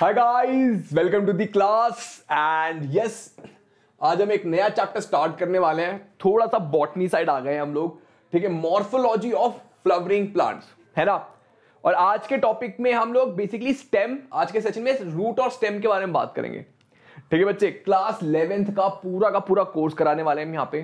Hi guys welcome to the class and yes आज हम एक नया चैप्टर स्टार्ट करने वाले हैं थोड़ा सा बॉटनी साइड आ गए हैं हम लोग ठीक है मॉर्फोलॉजी ऑफ फ्लावरिंग प्लांट्स है ना और आज के टॉपिक में हम लोग बेसिकली स्टेम आज के सेशन में रूट और स्टेम के बारे में बात करेंगे ठीक है बच्चे क्लास इलेवेंथ का पूरा का पूरा कोर्स कराने वाले हैं हम यहाँ पे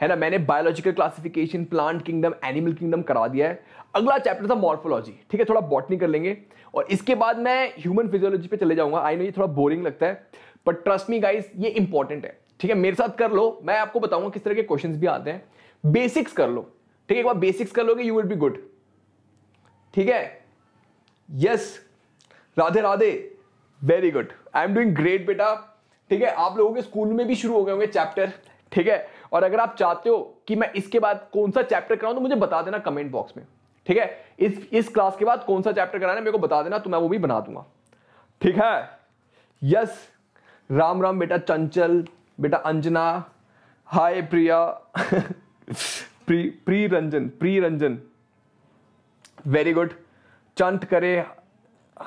है ना मैंने biological classification plant kingdom animal kingdom करवा दिया है अगला चैप्टर था मॉर्फोलॉजी ठीक है थोड़ा बॉटनी कर लेंगे और इसके बाद मैं ह्यूमन फिजियोलॉजी पे चले जाऊंगा आई नो ये थोड़ा बोरिंग लगता है बट ट्रस्ट मी गाइस ये इंपॉर्टेंट है ठीक है मेरे साथ कर लो मैं आपको बताऊंगा किस तरह के क्वेश्चन भी आते हैं बेसिक्स कर लो ठीक है एक बार बेसिक्स कर लोगे यू विल बी गुड ठीक है yes Radhe Radhe very good I am doing great बेटा ठीक है आप लोगों के स्कूल में भी शुरू हो गए होंगे चैप्टर ठीक है और अगर आप चाहते हो कि मैं इसके बाद कौन सा चैप्टर कराऊं तो मुझे बता देना कमेंट बॉक्स में ठीक है इस इस क्लास के बाद कौन सा चैप्टर कराना मेरे को बता देना तो मैं वो भी बना दूंगा ठीक है यस राम राम बेटा चंचल बेटा अंजना हाय प्रिया प्री Priyaranjan Priyaranjan very good चंट करे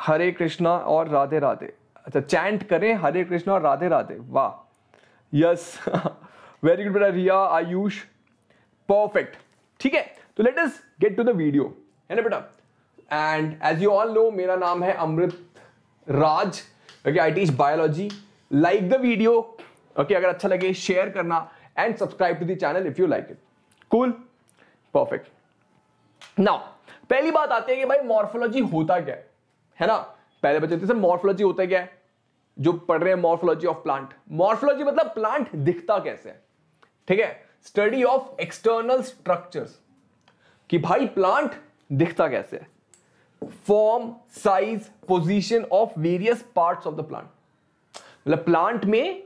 हरे कृष्णा और राधे राधे अच्छा चैंट करें हरे कृष्णा और राधे राधे वाह यस वेरी गुड बेटा रिया आयुष परफेक्ट ठीक है तो let us get to the video है ना बेटा and as you all know मेरा नाम है Amrit Raj okay I teach biology like the video okay अगर अच्छा लगे शेयर करना and subscribe to the channel if you like it cool perfect now पहली बात आती है कि भाई मॉर्फोलॉजी होता क्या है ना पहले बच्चे सर मॉर्फोलॉजी होता क्या है जो पढ़ रहे हैं मॉर्फोलॉजी ऑफ प्लांट मॉर्फोलॉजी मतलब प्लांट दिखता कैसे है ठीक है स्टडी ऑफ एक्सटर्नल स्ट्रक्चर्स कि भाई प्लांट दिखता कैसे है form size position of various parts of the plant मतलब प्लांट में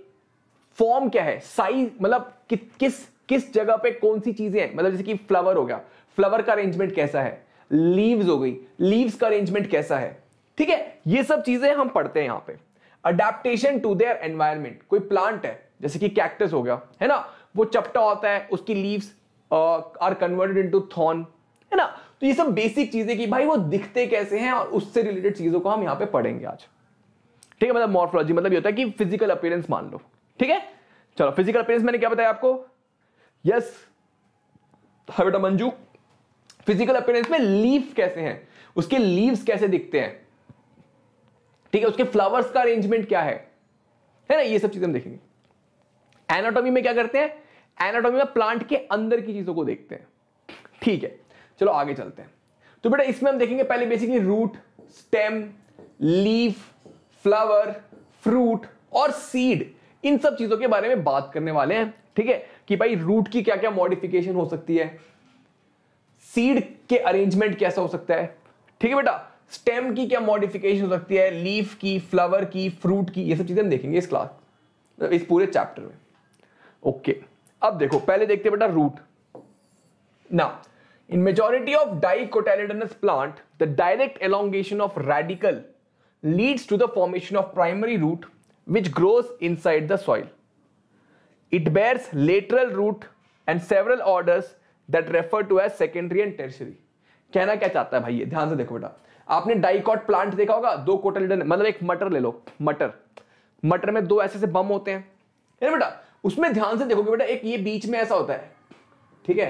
फॉर्म क्या है साइज मतलब कि, किस किस जगह पे कौन सी चीजें हैं मतलब जैसे कि फ्लावर हो गया फ्लावर का अरेंजमेंट कैसा है लीव्स हो गई लीव्स का अरेंजमेंट कैसा है ठीक है ये सब चीजें हम पढ़ते हैं यहां पे अडेप्टेशन टू देयर एनवायरमेंट कोई प्लांट है जैसे कि कैक्टस हो गया है ना वो चपटा होता है उसकी leaves are converted into thorn है ना तो ये सब बेसिक चीजें कि भाई वो दिखते कैसे हैं और उससे रिलेटेड चीजों को हम यहां पे पढ़ेंगे आज ठीक है मतलब मॉर्फोलॉजी मतलब ये होता है कि फिजिकल अपीयरेंस मान लो ठीक है चलो फिजिकल अपीयरेंस मैंने क्या बताया आपको यस हाँ बेटा मंजू फिजिकल अपीयरेंस में लीफ कैसे हैं उसके लीव्स कैसे दिखते हैं ठीक है उसके फ्लावर्स का अरेंजमेंट क्या है है ना ये सब चीजें हम देखेंगे एनाटॉमी में क्या करते हैं एनाटॉमी में प्लांट के अंदर की चीजों को देखते हैं ठीक है चलो आगे चलते हैं तो बेटा इसमें हम देखेंगे पहले basically root stem leaf flower fruit और सीड इन सब चीजों के बारे में बात करने वाले हैं ठीक है कि भाई रूट की क्या क्या मॉडिफिकेशन हो सकती है सीड के अरेंजमेंट कैसा हो सकता है ठीक है बेटा स्टेम की क्या मॉडिफिकेशन हो सकती है लीफ की फ्लावर की फ्रूट की ये सब चीजें हम देखेंगे इस क्लास इस पूरे चैप्टर में ओके okay. अब देखो पहले देखते बेटा रूट ना in majority of dicotyledonous plant the direct elongation of radicle leads to the formation of primary root which grows inside the soil it bears lateral root and several order that refer to as secondary and tertiary कहना क्या चाहता है भाई ये ध्यान से देखो बेटा आपने डाइकॉट प्लांट देखा होगा दो कोटेलिडन मतलब एक मटर ले लो मटर मटर में दो ऐसे ऐसे बम होते हैं बेटा उसमें ध्यान से देखोगे बेटा एक ये बीच में ऐसा होता है ठीक है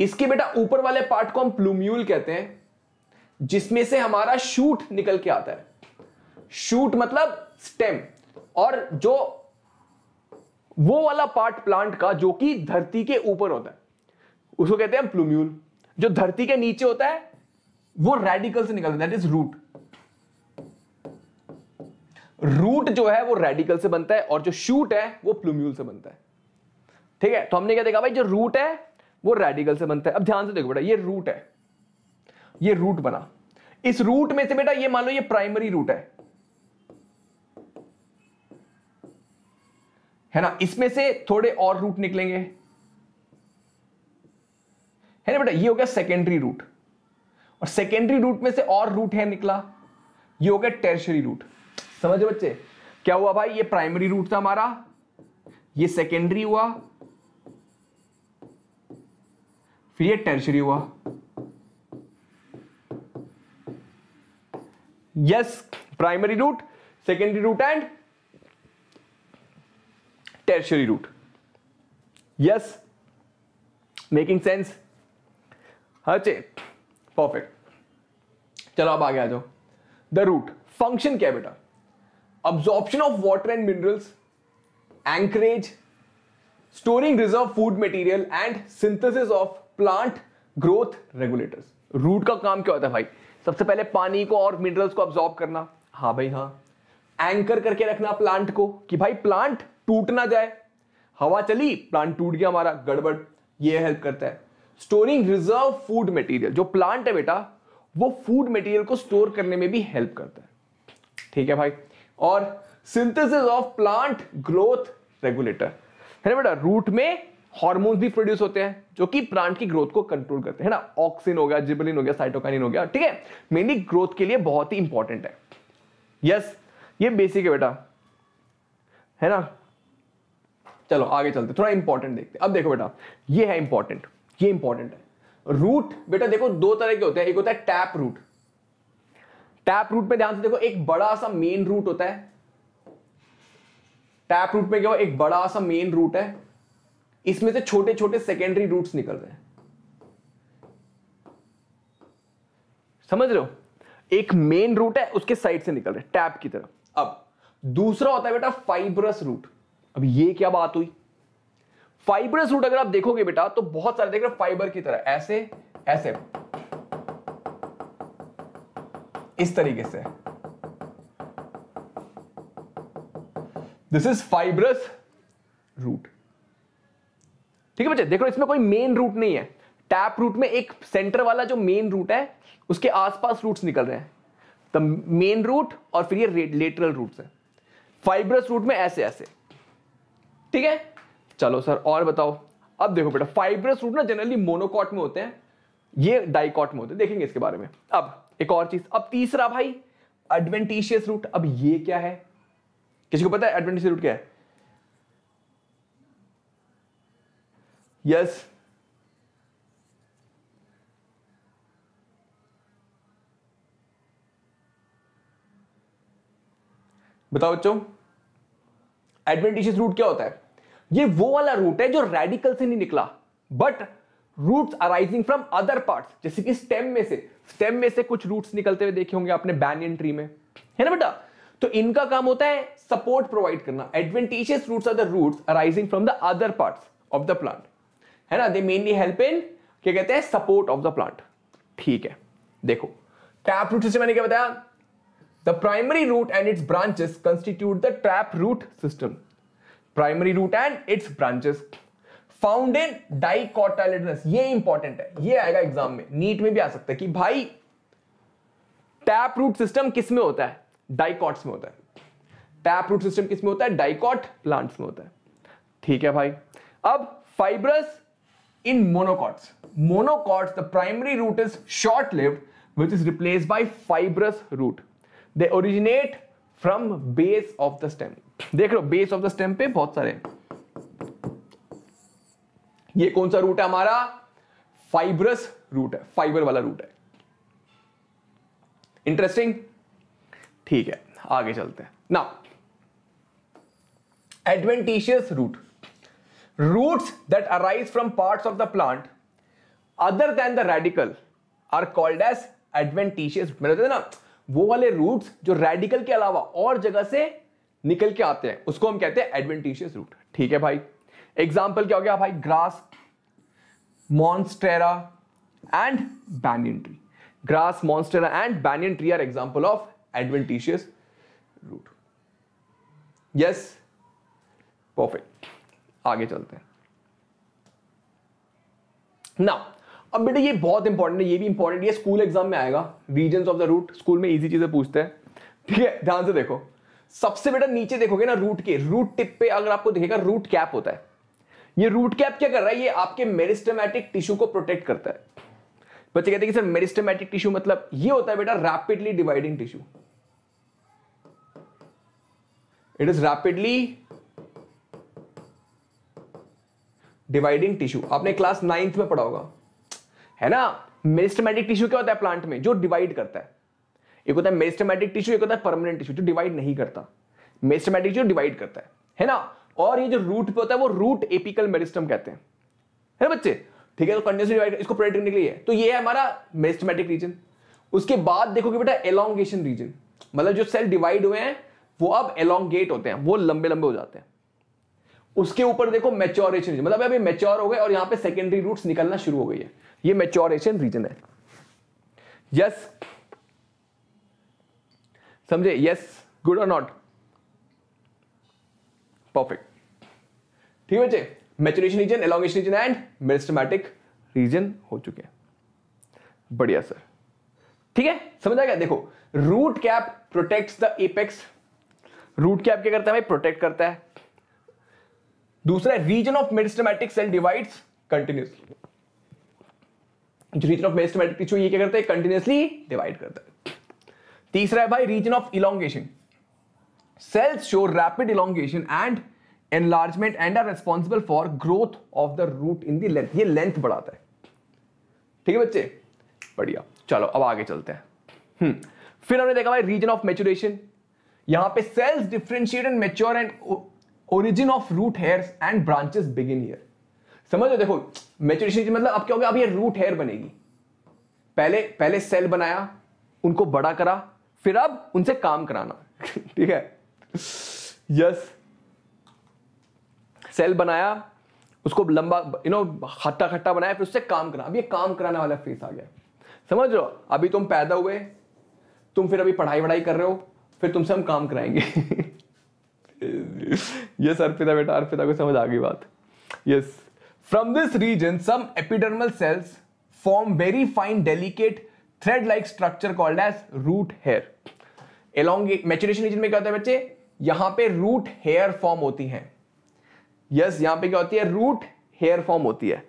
इसके बेटा ऊपर वाले पार्ट को हम प्लूम्यूल कहते हैं जिसमें से हमारा शूट निकल के आता है शूट मतलब स्टेम और जो वो वाला पार्ट प्लांट का जो कि धरती के ऊपर होता है उसको कहते हैं प्लूम्यूल जो धरती के नीचे होता है वो रेडिकल से निकलता है दैट इज रूट रूट जो है वो रेडिकल से बनता है और जो शूट है वो प्लूम्यूल से बनता है ठीक है तो हमने क्या देखा भाई जो रूट है वो रेडिकल से बनता है अब ध्यान से देखो बेटा ये रूट है ये रूट बना इस रूट में से बेटा ये मान लो ये प्राइमरी रूट है है ना इसमें से थोड़े और रूट निकलेंगे है ना बेटा ये हो गया सेकेंडरी रूट और सेकेंडरी रूट में से और रूट है निकला ये हो गया टेरशरी रूट समझे बच्चे क्या हुआ भाई ये प्राइमरी रूट था हमारा ये सेकेंडरी हुआ फिर ये टर्शरी हुआ yes primary root secondary root and tertiary root yes making sense अच्छे परफेक्ट चलो अब आगे आ जाओ द रूट फंक्शन क्या बेटा absorption of water and minerals, anchorage, storing reserve food material and synthesis of plant growth regulators. Root का काम क्या होता है भाई सबसे पहले पानी को और मिनरल्स को ऑब्जॉर्ब करना हाँ भाई हाँ एंकर करके रखना प्लांट को कि भाई प्लांट टूट ना जाए हवा चली प्लांट टूट गया हमारा गड़बड़ ये हेल्प करता है स्टोरिंग रिजर्व फूड मटेरियल जो प्लांट है बेटा वो फूड मटेरियल को स्टोर करने में भी हेल्प करता है ठीक है भाई और synthesis of plant growth regulator है ना बेटा रूट में हार्मोन्स भी प्रोड्यूस होते हैं जो कि प्लांट की ग्रोथ को कंट्रोल करते हैं ना ऑक्सिन हो गया जिबलिन हो गया साइटोकाइन हो गया ठीक है मेनली ग्रोथ के लिए बहुत ही इंपॉर्टेंट है यस yes, ये बेसिक है बेटा है ना चलो आगे चलते थोड़ा इंपॉर्टेंट देखते अब देखो बेटा ये है इंपॉर्टेंट ये इंपॉर्टेंट है रूट बेटा देखो दो तरह के होते हैं एक होता है टैप रूट टैप रूट पे ध्यान से देखो एक बड़ा सा मेन रूट होता है टैप रूट पे क्या एक बड़ा सा मेन रूट है इसमें से छोटे छोटे सेकेंडरी रूट्स निकल रहे हैं समझ रहे हो एक मेन रूट है उसके साइड से निकल रहे टैप की तरफ अब दूसरा होता है बेटा फाइब्रस रूट अब ये क्या बात हुई फाइब्रस रूट अगर आप देखोगे बेटा तो बहुत सारे देख रहे फाइबर की तरह ऐसे ऐसे इस तरीके से दिस इज फाइब्रस रूट ठीक है बच्चे देखो इसमें कोई मेन रूट नहीं है टैप रूट में एक सेंटर वाला जो मेन रूट है उसके आसपास रूट्स निकल रहे हैं द मेन रूट और फिर ये लेटरल रूट है फाइब्रस रूट में ऐसे ऐसे ठीक है चलो सर और बताओ अब देखो बेटा फाइब्रस रूट ना जनरली मोनोकॉट में होते हैं ये डाइकॉट में होते हैं देखेंगे इसके बारे में अब एक और चीज अब तीसरा भाई एडवेंटिशियस रूट अब ये क्या है किसी को पता है एडवेंटिशियस रूट क्या है यस बताओ बच्चों एडवेंटिशियस रूट क्या होता है ये वो वाला रूट है जो रेडिकल से नहीं निकला but roots arising from other part जैसे कि स्टेम में से स्टेम में से कुछ रूट्स निकलते हुए देखे होंगे आपने बैनियन ट्री में है ना बेटा तो इनका काम होता है सपोर्ट प्रोवाइड करना adventitious roots are the roots arising from the other parts of the plant है ना दे मेनली हेल्प इन क्या कहते हैं सपोर्ट ऑफ द प्लांट ठीक है देखो टैप रूट सिस्टम मैंने क्या बताया the primary root and its branches constitute the tap root system primary root and its branches found in dicotyledonous ये इंपॉर्टेंट है ये आएगा एग्जाम में नीट में भी आ सकता है कि भाई टैप रूट सिस्टम किस में होता है डाइकॉट्स में होता है टैप रूट सिस्टम किस में होता है डाइकॉट प्लांट्स में होता है ठीक है भाई अब fibrous in monocots monocots the primary root is short lived which is replace by fibrous root they originate from base of the stem देख लो बेस ऑफ द स्टेम पे बहुत सारे हैं ये कौन सा रूट है हमारा फाइबरस रूट है फाइबर वाला रूट है इंटरेस्टिंग ठीक है आगे चलते हैं ना adventitious root roots that arise from parts of the plant other than the radicle are called as adventitious मेरे ना वो वाले रूट्स जो रेडिकल के अलावा और जगह से निकल के आते हैं उसको हम कहते हैं एडवेंटिशियस रूट ठीक है भाई एग्जाम्पल क्या हो गया भाई grass monstera and banyan tree grass monstera and banyan tree are example of adventitious root yes perfect आगे चलते हैं ना अब बेटा ये बहुत इंपॉर्टेंट है ये भी इंपॉर्टेंट ये स्कूल एग्जाम में आएगा region of the root school में इजी चीजें पूछते हैं ठीक है ध्यान से देखो सबसे बेटा नीचे देखोगे ना रूट के रूट टिप पे अगर आपको दिखेगा रूट कैप होता है ये रूट कैप क्या कर रहा है ये आपके मेरिस्टमैटिक टिश्यू को प्रोटेक्ट करता है बच्चे कहते हैं कि सर मेरिस्टमैटिक टिश्यू मतलब ये होता है बेटा rapidly dividing tissue it is rapidly dividing tissue आपने क्लास नाइन्थ में पढ़ा होगा है ना मेरिस्टमैटिक टिश्यू क्या होता है प्लांट में जो डिवाइड करता है एक होता है मेरिस्टमैटिक टिश्यू एक होता है परमानेंट टिश्यू जो डिवाइड नहीं करता मेरिस्टमैटिक जो डिवाइड करता है है ना और ये जो रूट पे होता है वो रूट एपिकल मेरिस्टम कहते हैं है बच्चे ठीक है तो कंडेंसर डिवाइड इसको प्रेडिक्ट करने के लिए तो ये है हमारा मेरिस्टमेटिक रीजन उसके बाद देखो कि बेटा एलोंगेशन रीजन मतलब जो सेल डिवाइड हुए हैं वो अब एलोंगेट होते हैं वो लंबे लंबे हो जाते हैं उसके ऊपर देखो मेच्योरेशन रीजन मतलब अभी मेच्योर हो गए और यहां पे सेकेंडरी रूट्स निकलना शुरू हो गई है ये मेच्योरेशन रीजन है यस समझे यस गुड और नॉट परफेक्ट ठीक है बच्चे maturation region elongation region and meristematic region हो चुके हैं बढ़िया सर ठीक है समझ आ गया देखो root cap protects the apex root cap क्या करता है भाई प्रोटेक्ट करता है दूसरा region of meristematic cell divides continuously जो रीजन ऑफ मेरिस्टमैटिक टिश्यू ये क्या करता है कंटिन्यूसली डिवाइड करता है तीसरा है भाई region of elongation cells show rapid elongation and enlargement and are responsible for growth of the root in the length ये length बढ़ाता है ठीक है बच्चे बढ़िया चलो अब आगे चलते हैं हम्म फिर हमने देखा भाई रीजन ऑफ मेच्योरेशन यहां पे cells differentiate and mature and origin of root hairs and branches begin here लो देखो मेच्योरेशन मतलब अब क्या होगा अब ये रूट हेयर बनेगी पहले पहले सेल बनाया उनको बड़ा करा फिर अब उनसे काम कराना ठीक है यस सेल बनाया उसको लंबा यू नो खट्टा खट्टा बनाया फिर उससे काम करा अब ये काम कराने वाला फेस आ गया समझ रहे हो अभी तुम पैदा हुए तुम फिर अभी पढ़ाई वढ़ाई कर रहे हो फिर तुमसे हम काम कराएंगे यस अर्पिता बेटा अर्पिता को समझ आ गई बात yes from this region some epidermal cells form very fine delicate thread like structure called as root hair along maturation region में क्या होता है बच्चे यहां पे रूट हेयर फॉर्म होती हैं यस yes, यहां पे क्या होती है रूट हेयर फॉर्म होती है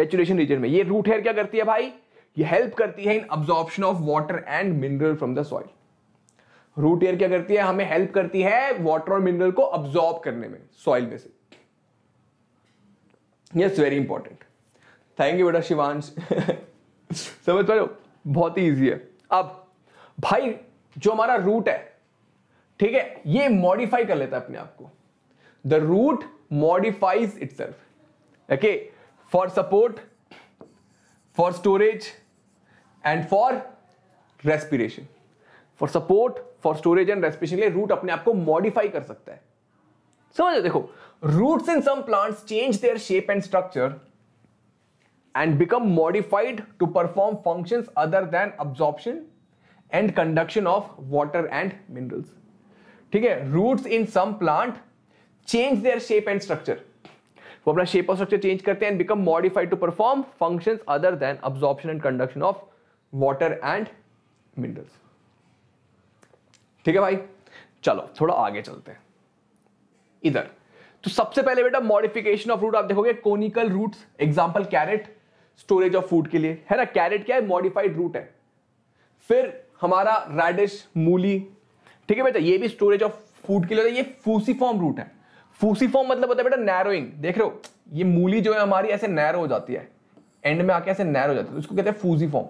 मेचुरेशन रीजन में ये रूट हेयर क्या करती है भाई ये हेल्प करती है in absorption of water and mineral from the soil root hair क्या करती है हमें हेल्प करती है वाटर और मिनरल को अब्जॉर्ब करने में सॉइल में से yes very important thank you बेटा शिवांश समझ पा लो बहुत ही ईजी है अब भाई जो हमारा रूट है ठीक है ये मॉडिफाई कर लेता है अपने आप को the root modifies itself okay for support for storage and for respiration for support for storage and respiration लिए रूट अपने आप को मॉडिफाई कर सकता है समझो देखो roots in some plants change their shape and structure and become modified to perform function other than absorption and conduction of water and minerals ठीक है roots in some plant change their shape and structure वो अपना shape और structure change करते हैं and become modified to perform functions other than absorption and conduction of water and minerals ठीक है भाई चलो थोड़ा आगे चलते हैं इधर तो सबसे पहले बेटा मॉडिफिकेशन ऑफ रूट आप देखोगे conical roots example carrot storage of food के लिए है ना कैरेट क्या है मॉडिफाइड रूट है फिर हमारा रेडिश मूली ठीक है बेटा ये भी स्टोरेज ऑफ फूड के लिए ये फूसीफॉर्म रूट है फूसीफॉर्म मतलब होता है बेटा नैरोइंग देख रहे हो ये मूली जो है हमारी ऐसे नैरो हो जाती है एंड में आके ऐसे नैरो हो जाती है तो इसको कहते हैं फूसीफॉर्म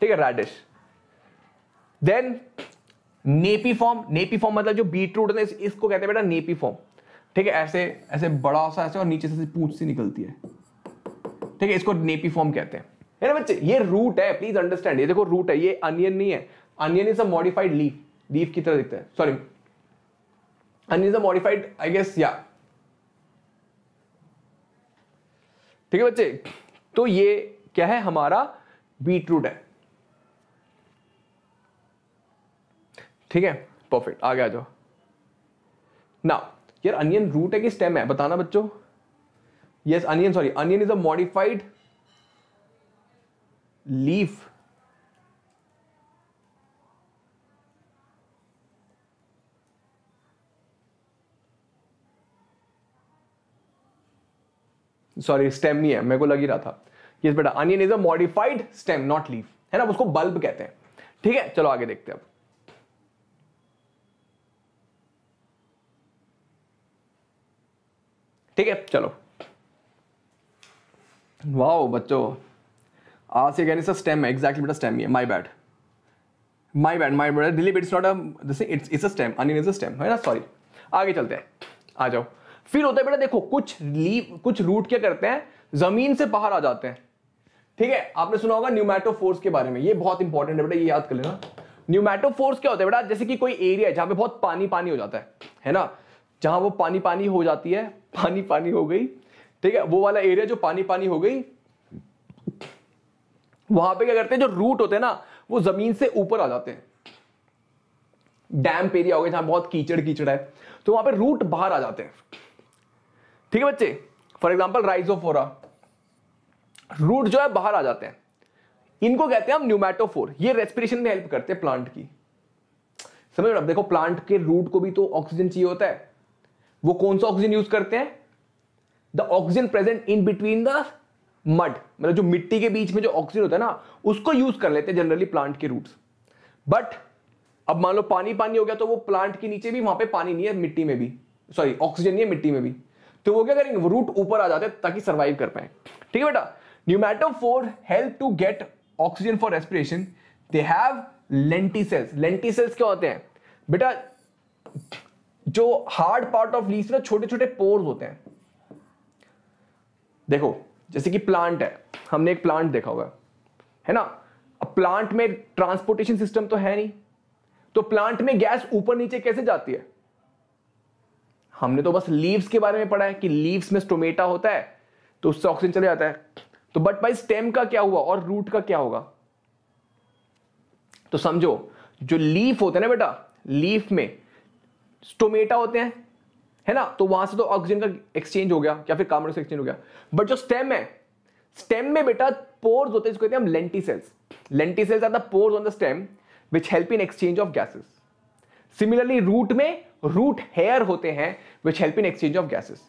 ठीक है रेडिश देन नेपी फॉर्म नेपी फॉर्म मतलब जो बीट रूट है इसको कहते हैं बेटा नेपी फॉर्म ठीक है ऐसे ऐसे बड़ा सा ऐसे और नीचे से पूछ सी निकलती है ठीक है इसको नेपी फॉर्म कहते हैं है ना बच्चे ये रूट है प्लीज अंडरस्टैंड ये देखो रूट है ये अनियन नहीं है onion is a modified leaf leaf की तरह दिखता है सॉरी अन is a modified I guess या ठीक है बच्चे तो ये क्या है हमारा बीट रूट है ठीक है परफेक्ट आगे आ जाओ ना यार अनियन रूट है कि स्टेम है बताना बच्चों yes onion sorry onion is a modified leaf sorry stem नहीं है मेरे को लग ही रहा था यस बेटा onion is a modified stem not leaf है ना उसको बल्ब कहते हैं ठीक है चलो आगे देखते हैं अब ठीक है चलो वाओ बच्चो आज से कहने स्टेम है एग्जैक्टली बेटा स्टेम ही है my bad my bad my bad relieve it's not a it's it's a stem onion is a stem है ना सॉरी आगे चलते हैं आ जाओ फिर होता है बेटा देखो कुछ लीव कुछ रूट क्या करते हैं जमीन से बाहर आ जाते हैं ठीक है आपने सुना होगा न्यूमैटो फोर्स के बारे में ये बहुत इंपॉर्टेंट है बेटा ये याद कर लेना न्यूमैटो फोर्स क्या होता है बेटा जैसे कि कोई एरिया है जहां पे बहुत पानी पानी हो जाता है है ना जहां वो पानी पानी हो जाती है पानी पानी हो गई ठीक है वो वाला एरिया जो पानी पानी हो गई वहां पे क्या करते हैं जो रूट होते हैं ना वो जमीन से ऊपर आ जाते हैं डैम्प एरिया हो गया जहां बहुत कीचड़ कीचड़ है तो वहां पे रूट बाहर आ जाते हैं ठीक है बच्चे फॉर एग्जाम्पल राइजोफोरा रूट जो है बाहर आ जाते हैं इनको कहते हैं हम न्यूमेटोफोर ये रेस्पिरेशन में हेल्प करते हैं प्लांट की समझ अब देखो प्लांट के रूट को भी तो ऑक्सीजन चाहिए होता है वो कौन सा ऑक्सीजन यूज करते हैं the oxygen present in between the mud मतलब जो मिट्टी के बीच में जो ऑक्सीजन होता है ना उसको यूज कर लेते हैं जनरली प्लांट के रूट बट अब मान लो पानी पानी हो गया तो वो प्लांट के नीचे भी वहां पे पानी नहीं है मिट्टी में भी सॉरी ऑक्सीजन नहीं है मिट्टी में भी तो वो क्या करेंगे रूट ऊपर आ जाते हैं ताकि सर्वाइव कर पाए ठीक है बेटा for help to get oxygen for respiration they have lenticels क्या होते हैं बेटा जो हार्ड पार्ट ऑफ लीस ना छोटे छोटे पोर्स होते हैं देखो जैसे कि प्लांट है हमने एक प्लांट देखा होगा है ना अब प्लांट में ट्रांसपोर्टेशन सिस्टम तो है नहीं तो प्लांट में गैस ऊपर नीचे कैसे जाती है हमने तो बस लीव्स के बारे में पढ़ा है कि लीव्स में स्टोमेटा होता है तो उससे ऑक्सीजन चले जाता है तो बट भाई स्टेम का क्या हुआ और रूट का क्या होगा तो समझो जो लीफ होते हैं ना बेटा लीफ में स्टोमेटा होते हैं है ना तो वहां से तो ऑक्सीजन का एक्सचेंज हो गया या फिर कार्बन से एक्सचेंज हो गया बट जो स्टेम है स्टेम में बेटा पोर्स होते हैं जिसको कहते हैं हम lenticels lenticels are the pores on the stem which help in exchange of gases similarly root में रूट हेयर होते हैं which help in exchange of gases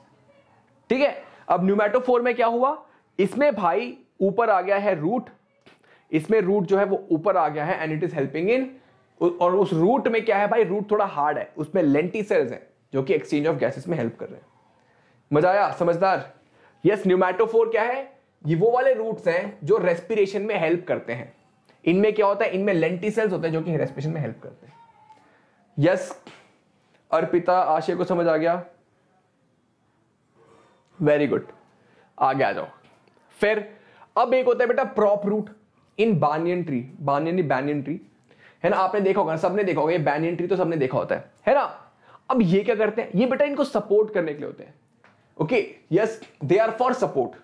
ठीक है अब न्यूमेटोफोर में क्या हुआ इसमें भाई ऊपर आ गया है रूट इसमें रूट जो है वो ऊपर आ गया है and it is helping in और उस रूट में क्या है भाई रूट थोड़ा हार्ड है उसमें लेंटी सेल्स हैं जो कि एक्सचेंज ऑफ गैसेस में हेल्प कर रहे हैं मजा आया समझदार यस न्यूमेटोफोर क्या है ये वो वाले रूट्स हैं जो रेस्पिरेशन में हेल्प करते हैं इनमें क्या होता है इनमें लेंटी सेल्स होते हैं जो कि रेस्पिरेशन में हेल्प करते हैं यस yes, अर्पिता आशय को समझ आ गया वेरी गुड आगे आ जाओ फिर अब एक होता है बेटा prop root in banyan tree banyan banyan tree है ना आपने देखा होगा सबने देखा होगा ये बैनियन ट्री तो सबने देखा होता है है ना अब ये क्या करते हैं ये बेटा इनको सपोर्ट करने के लिए होते हैं okay yes they are for support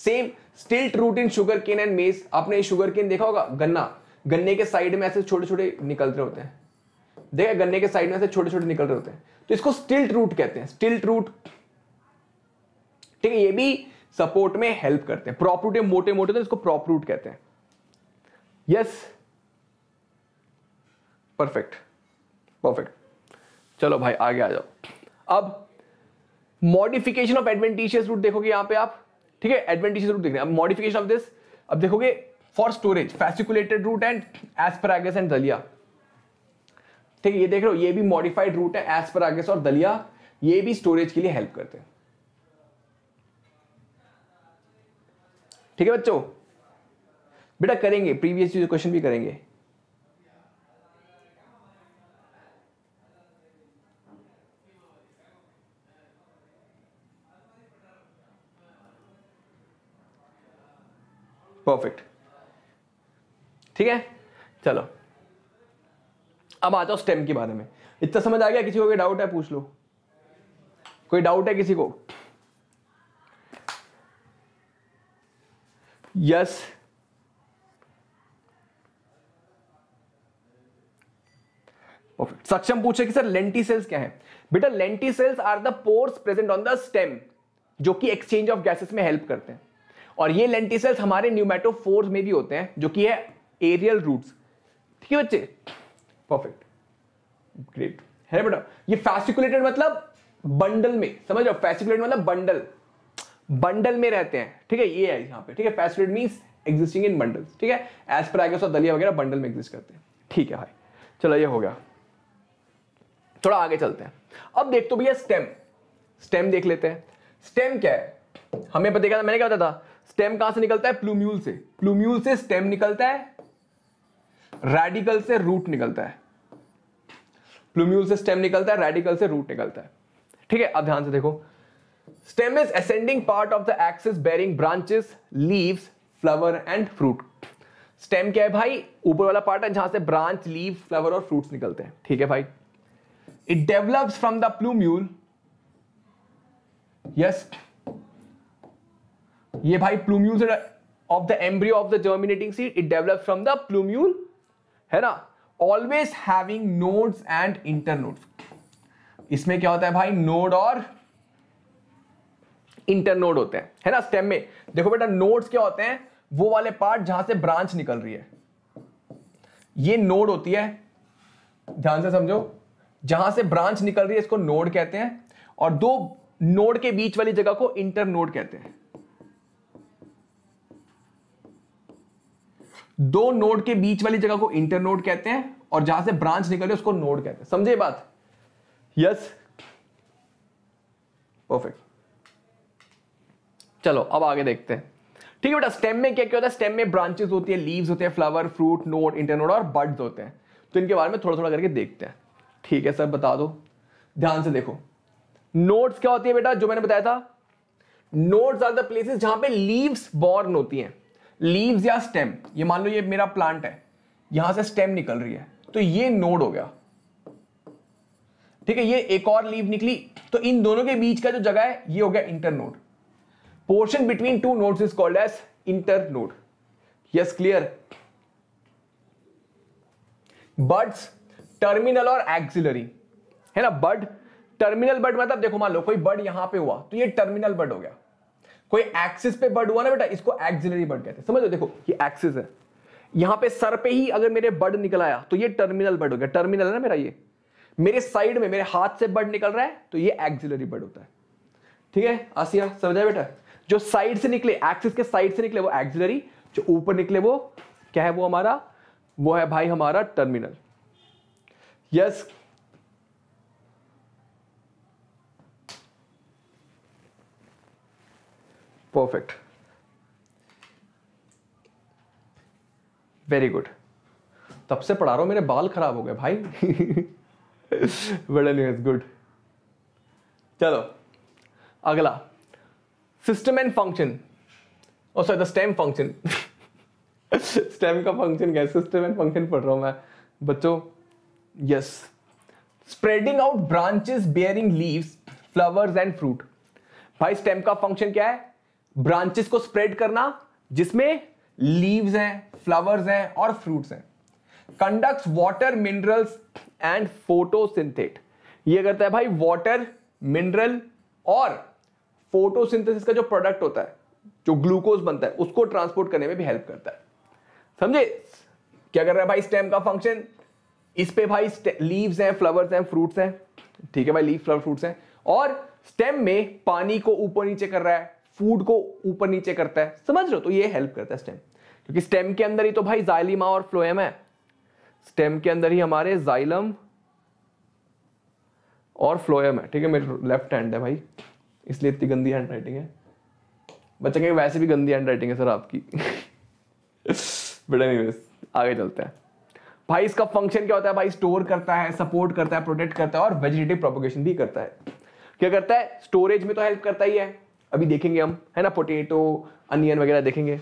same stilt root in sugarcane and maize आपने शुगर केन देखा होगा गन्ना गन्ने के साइड में ऐसे छोटे छोटे निकलते होते हैं देखा गन्ने के साइड में से छोटे छोटे निकल रहे होते हैं तो इसको स्टिल्ट रूट कहते हैं स्टिल्ट रूट ठीक है ये भी सपोर्ट में हेल्प करते हैं प्रॉप रूट मोटे मोटे तो इसको प्रॉप रूट कहते हैं यस परफेक्ट परफेक्ट चलो भाई आगे आ जाओ अब मॉडिफिकेशन ऑफ एडवेंटिशियस रूट देखोगे यहां पे आप ठीक है एडवेंटिशियस रूट देख रहे हैं अब मॉडिफिकेशन ऑफ दिस अब देखोगे for storage fasciculated root and asparagus and dahlia ठीक है ये देख रहे हो ये भी मॉडिफाइड रूट है एस पर आगे और दलिया ये भी स्टोरेज के लिए हेल्प करते हैं ठीक है बच्चों बेटा करेंगे प्रीवियस क्वेश्चन भी करेंगे परफेक्ट ठीक है चलो अब आ जाओ स्टेम के बारे में इतना समझ आ गया किसी को कोई डाउट है पूछ लो कोई डाउट है किसी को यस परफेक्ट सक्षम पूछे कि सर लेंटी सेल्स क्या है बेटा lenticels are the pores present on the stem जो कि एक्सचेंज ऑफ गैसेस में हेल्प करते हैं और ये लेंटी सेल्स हमारे न्यूमेटोफोर्स में भी होते हैं जो कि है एरियल रूट्स ठीक है बच्चे परफेक्ट ग्रेट है बेटा ये फैसिकुलेटेड मतलब बंडल में समझ रहे फैसिकुलेटेड मतलब बंडल बंडल में रहते हैं ठीक है ये है यहां पे ठीक है fasciculate means existing in bundle ठीक है एज पर आगे दलिया वगैरह बंडल में एग्जिस्ट करते हैं ठीक है भाई चलो ये हो गया थोड़ा आगे चलते हैं अब देख तो भैया स्टेम स्टेम देख लेते हैं स्टेम क्या है हमें पता था मैंने क्या बताया था स्टेम कहां से निकलता है प्लूम्यूल से प्लूम्यूल से स्टेम निकलता है रेडिकल से रूट निकलता है प्लूम्यूल से स्टेम निकलता है रेडिकल से रूट निकलता है ठीक है अब ध्यान से देखो stem is ascending part of the axis bearing branches leaves flower and fruit stem क्या है भाई ऊपर वाला पार्ट है जहां से ब्रांच लीव फ्लावर और फ्रूट्स निकलते हैं ठीक है भाई it develops from the plumule yes ये भाई plumule of the embryo of the germinating seed it develops from the plumule है ना always having nodes and internode इसमें क्या होता है भाई नोड और इंटरनोड होते हैं है ना स्टेम में देखो बेटा नोड्स क्या होते हैं वो वाले पार्ट जहां से ब्रांच निकल रही है ये नोड होती है ध्यान से समझो जहां से ब्रांच निकल रही है इसको नोड कहते हैं और दो नोड के बीच वाली जगह को इंटरनोड कहते हैं दो नोड के बीच वाली जगह को इंटरनोड कहते हैं और जहां से ब्रांच है उसको नोड कहते हैं समझे बात यस परफेक्ट चलो अब आगे देखते हैं ठीक है बेटा स्टेम में क्या क्या होता है स्टेम में ब्रांचेस होती है लीव्स होते हैं फ्लावर फ्रूट नोड इंटरनोड और बर्ड्स होते हैं तो इनके बारे में थोड़ा थोड़ा करके देखते हैं ठीक है सर बता दो ध्यान से देखो नोड्स क्या होती है बेटा जो मैंने बताया था नोड्स आर द प्लेसेस जहां पे लीव्स बॉर्न होती हैं लीव्स या स्टेम ये मान लो ये मेरा प्लांट है यहां से स्टेम निकल रही है तो ये नोड हो गया ठीक है ये एक और लीव निकली तो इन दोनों के बीच का जो जगह है ये हो गया internode portion between two nodes is called as internode yes clear buds terminal और एक्सिलरी है ना बर्ड टर्मिनल बर्ड मतलब देखो मान लो कोई बर्ड यहां पे हुआ तो ये टर्मिनल बर्ड हो गया कोई एक्सिस पे बर्ड हुआ ना बेटा इसको एक्सिलरी बर्ड कहते हैं समझो देखो ये एक्सिस है यहां पे सर पे ही अगर मेरे बर्ड निकल आया तो ये टर्मिनल बर्ड हो गया टर्मिनल है ना मेरा ये मेरे साइड में मेरे हाथ से बर्ड निकल रहा है तो ये एक्सिलरी बर्ड होता है ठीक है आसिया समझा बेटा जो साइड से निकले एक्सिस के साइड से निकले वो एक्सिलरी जो ऊपर निकले वो क्या है वो हमारा वो है भाई हमारा terminal yes yes, perfect very good तब से पढ़ा रहा हूं मेरे बाल खराब हो गए भाई वेल एनी गुड चलो अगला सिस्टम एंड फंक्शन और sorry the stem function stem का फंक्शन क्या है सिस्टम एंड फंक्शन पढ़ रहा हूं मैं बच्चों yes spreading out branches bearing leaves flowers and fruit भाई स्टेम का फंक्शन क्या है ब्रांचेस को स्प्रेड करना जिसमें लीव्स हैं फ्लावर्स हैं और फ्रूट्स हैं conduct water minerals and photosynthate ये करता है भाई वाटर मिनरल और फोटोसिंथेसिस का जो प्रोडक्ट होता है जो ग्लूकोज बनता है उसको ट्रांसपोर्ट करने में भी हेल्प करता है समझे क्या कर रहा है भाई स्टेम का फंक्शन इस पे भाई लीव्स हैं फ्लावर्स हैं फ्रूट्स हैं ठीक है भाई लीव फ्लावर फ्रूट्स हैं और स्टेम में पानी को ऊपर नीचे कर रहा है फूड को ऊपर नीचे करता है समझ रहे हो तो ये हेल्प करता है स्टेम क्योंकि स्टेम के अंदर ही तो भाई जाइलिमा और फ्लोएम है स्टेम के अंदर ही हमारे जाइलम और फ्लोएम है ठीक है मेरे लेफ्ट हैंड है भाई इसलिए इतनी गंदी हैंड राइटिंग है बच्चे कहेंगे वैसे भी गंदी हैंड राइटिंग है सर आपकी बेटा नहीं आगे चलते हैं भाई इसका फंक्शन क्या होता है भाई स्टोर करता है सपोर्ट करता है प्रोटेक्ट करता है और वेजिटेटिव प्रोपोगेशन भी करता है क्या करता है स्टोरेज में तो हेल्प करता ही है अभी देखेंगे हम है ना पोटेटो अनियन वगैरह देखेंगे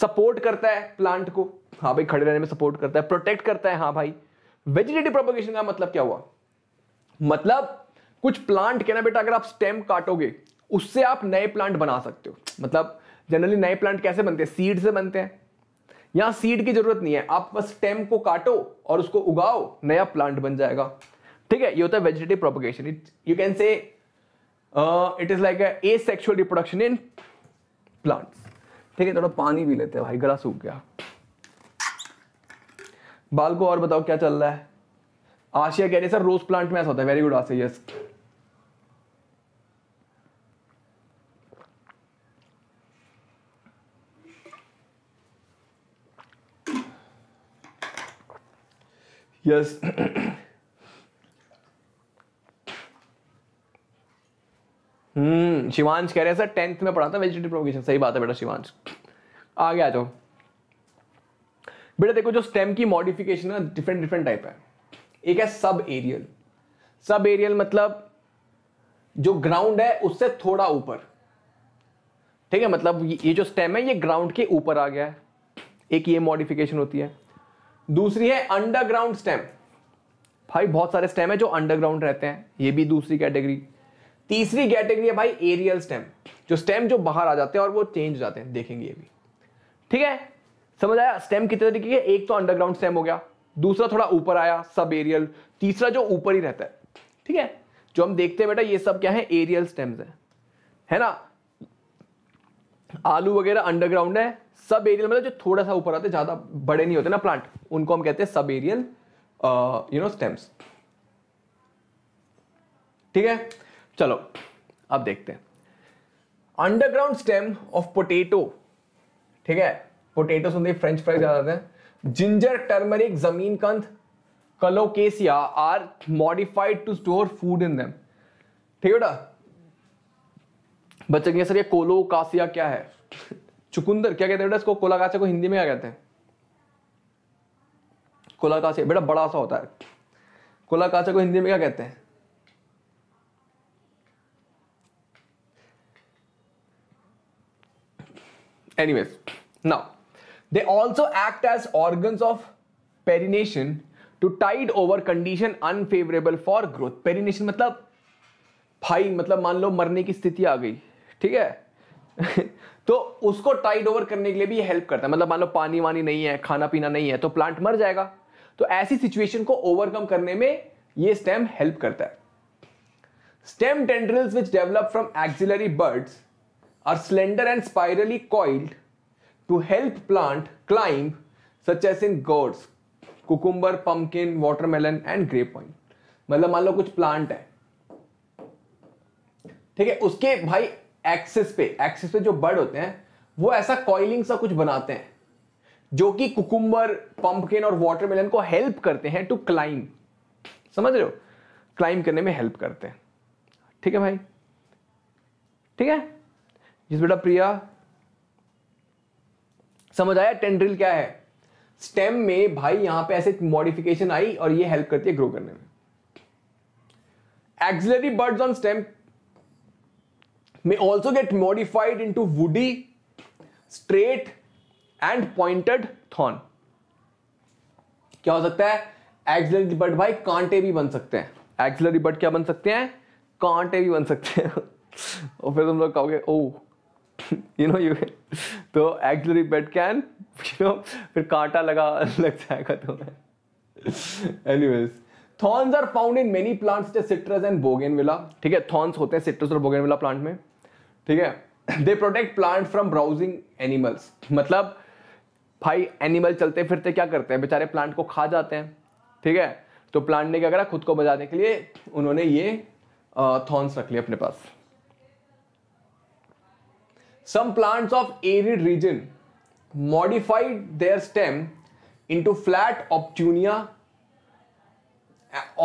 सपोर्ट करता है प्लांट को हाँ भाई खड़े रहने में सपोर्ट करता है प्रोटेक्ट करता है हाँ भाई वेजिटेटिव प्रोपोगेशन का मतलब क्या हुआ मतलब कुछ प्लांट के ना बेटा अगर आप स्टेम काटोगे उससे आप नए प्लांट बना सकते हो मतलब जनरली नए प्लांट कैसे बनते हैं सीड से बनते हैं यहां सीड की जरूरत नहीं है आप बस स्टेम को काटो और उसको उगाओ नया प्लांट बन जाएगा ठीक है ये होता है vegetative propagation you can say uh, it is like a asexual reproduction in plants ठीक है थोड़ा पानी भी लेते हैं भाई गला सूख गया बाल को और बताओ क्या चल रहा है आशिया कह रही सर रोज प्लांट में ऐसा होता है very good Ashiya yes yes hmm Shivansh कह रहे हैं सर टेंथ में पढ़ा था वेजिटेटिव प्रोपोगेशन सही बात है बेटा शिवांश आगे आ जाओ तो। बेटा देखो जो स्टेम की मॉडिफिकेशन है ना डिफरेंट डिफरेंट टाइप है एक है सब एरियल सब एरियल मतलब जो ग्राउंड है उससे थोड़ा ऊपर ठीक है मतलब ये जो स्टेम है ये ग्राउंड के ऊपर आ गया है एक ये मॉडिफिकेशन होती है दूसरी है अंडरग्राउंड स्टेम भाई बहुत सारे स्टेम है जो अंडरग्राउंड रहते हैं ये भी दूसरी कैटेगरी तीसरी कैटेगरी है भाई एरियल स्टेम जो स्टेम जो बाहर आ जाते हैं और वो चेंज हो जाते हैं देखेंगे ये भी ठीक है समझ आया स्टेम कितने तरीके के एक तो अंडरग्राउंड स्टेम हो गया दूसरा थोड़ा ऊपर आया सब एरियल तीसरा जो ऊपर ही रहता है ठीक है जो हम देखते हैं बेटा ये सब क्या है एरियल स्टेम्स है है ना आलू वगैरह अंडरग्राउंड है सब एरियल मतलब जो थोड़ा सा ऊपर आते हैं ज़्यादा बड़े नहीं होते ना प्लांट उनको हम कहते हैं sub aerial you know stems ठीक है चलो अब देखते हैं अंडरग्राउंड स्टेम ऑफ पोटेटो ठीक है पोटेटो सुनते फ्रेंच फ्राइज याद आते हैं जिंजर टर्मरिक जमीन कंध colocasia are modified to store food in them ठीक है बच्चे सर ये कोलोकासिया क्या है चुकुंदर क्या कहते हैं बेटा इसको कोलाकासिया को हिंदी में क्या कहते हैं कोलाकासिया बेटा बड़ा सा होता है कोलाकासिया को हिंदी में क्या कहते हैं Anyways, now they also act as organs of perination to tide over condition unfavorable for growth. Perination मतलब भाई मतलब मान लो मरने की स्थिति आ गई ठीक है तो उसको टाइड ओवर करने के लिए भी हेल्प करता है मतलब मान लो पानी वानी नहीं है खाना पीना नहीं है तो प्लांट मर जाएगा तो ऐसी सिचुएशन को ओवरकम करने में ये स्टेम हेल्प करता है stem tendrils which develop from axillary buds are slender and spirally coiled to help plant climb such as in gourds, cucumber, pumpkin, watermelon and grape vine. मतलब मान लो कुछ प्लांट है ठीक है उसके भाई एक्सेस पे एक्सेस पे जो बर्ड होते हैं वो ऐसा कॉइलिंग सा कुछ बनाते हैं जो कि कुकुम्बर पंपकिन और वाटरमेलन को हेल्प करते हैं टू क्लाइम समझ रहे हो क्लाइम करने में हेल्प करते हैं ठीक है भाई ठीक है जिस बेटा प्रिया समझ आया टेंड्रिल क्या है स्टेम में भाई यहां पे ऐसे मॉडिफिकेशन आई और ये हेल्प करती है ग्रो करने में axillary buds on stem also get modified into woody straight and pointed thorn क्या हो सकता है एक्सिलरी बर्ड भाई कांटे भी बन सकते हैं एक्सिलरी बर्ड क्या बन सकते हैं कांटे भी बन सकते हैं और फिर तुम लोग कहोगे ओह यू नो यू तो actually but can you know फिर कांटा लगा लग जाएगा तुम्हें anyways thorns are found in many plants जैसे सिट्रस एंड बोगेनविला ठीक है थॉर्न्स होते हैं सिट्रस और बोगेनविला प्लांट में ठीक है they protect plant from browsing animals मतलब भाई एनिमल चलते फिरते क्या करते हैं बेचारे प्लांट को खा जाते हैं ठीक है तो प्लांट ने क्या करा खुद को बचाने के लिए उन्होंने ये थॉर्न्स रख लिए अपने पास Some plants of arid region modified their stem into flat obtunia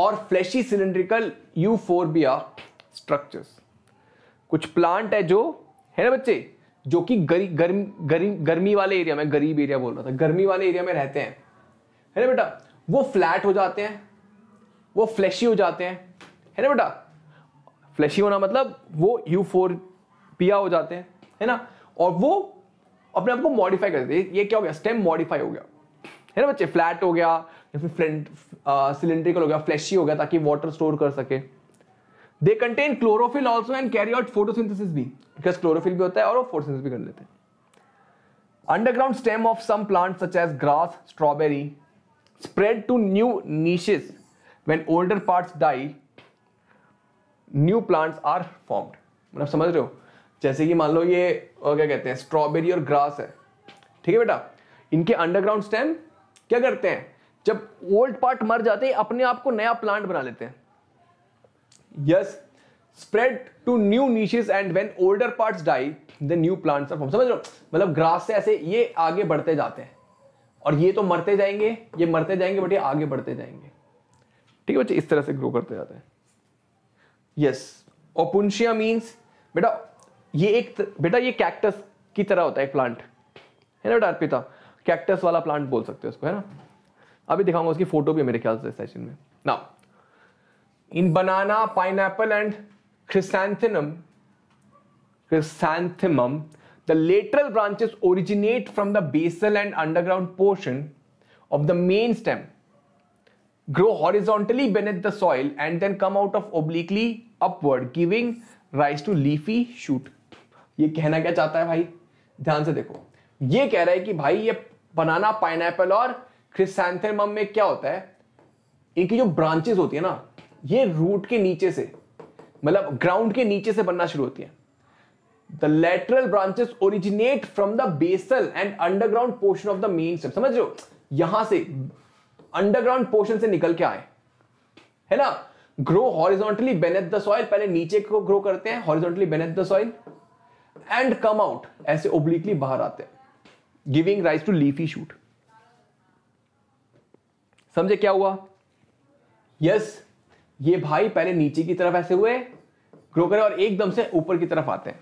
और eh, fleshy cylindrical euphorbia structures. कुछ प्लांट है जो है ना बच्चे जो कि गरी, गर्म, गरी, गर्मी वाले एरिया में गरीब एरिया बोल रहा था गर्मी वाले एरिया में रहते हैं है ना बेटा वो फ्लैट हो जाते हैं वो फ्लैशी हो जाते हैं है ना बेटा फ्लैशी होना मतलब वो यू पिया हो जाते हैं है ना और वो अपने आप को मॉडिफाई कर देते ये क्या हो गया स्टेम मॉडिफाई हो गया है ना बच्चे फ्लैट हो गया या फिर फ्रंट सिलेंड्रिकल हो गया फ्लैशी हो गया ताकि वाटर स्टोर कर सके they contain chlorophyll also and carry out photosynthesis भी बिकॉज क्लोरोफिल भी होता है और वो फोटोसिंथेसिस भी कर लेते हैं underground stem of some plant such as grass strawberry spread to new niches when older parts die new plants are formed मतलब समझ रहे हो जैसे कि मान लो ये और क्या कहते हैं स्ट्रॉबेरी और ग्रास है ठीक है बेटा इनके अंडरग्राउंड स्टेम क्या करते हैं जब ओल्ड पार्ट मर जाते हैं अपने आप को नया प्लांट बना लेते हैं yes spread to new niches and when older parts die the new plants are form समझ लो मतलब ग्रास से ऐसे ये आगे बढ़ते जाते हैं और ये तो मरते जाएंगे ये मरते जाएंगे बट ये आगे बढ़ते जाएंगे ठीक है बच्चे इस तरह से ग्रो करते जाते हैं यस ओपुंशिया मीन्स बेटा ये एक बेटा ये कैक्टस की तरह होता है प्लांट है ना बेटा अर्पिता कैक्टस वाला प्लांट बोल सकते हो उसको है ना अभी दिखाऊंगा उसकी फोटो भी मेरे ख्याल से सेशन में now in banana pine and chrysanthemum chrysanthemum the lateral branches originate from the basal and underground portion of the main stem grow horizontally beneath the soil and then come out of obliquely upward giving rise to leafy shoot ये कहना क्या चाहता है भाई ध्यान से देखो ये कह रहा है कि भाई ये बनाना पाइन और क्रिसम में क्या होता है इनकी जो ब्रांचेस होती है ना ये रूट के नीचे से मतलब ग्राउंड के नीचे से बनना शुरू होती है the lateral branches originate from the basal and underground portion of the main stem समझ लो यहां से अंडरग्राउंड पोर्शन से निकल के आए है ना grow horizontally beneath the soil पहले नीचे को ग्रो करते हैं horizontally beneath the soil and come out ऐसे ओब्लिकली बाहर आते हैं giving rise to leafy shoot समझे क्या हुआ यस yes, ये भाई पहले नीचे की तरफ ऐसे हुए ग्रो करें और एकदम से ऊपर की तरफ आते हैं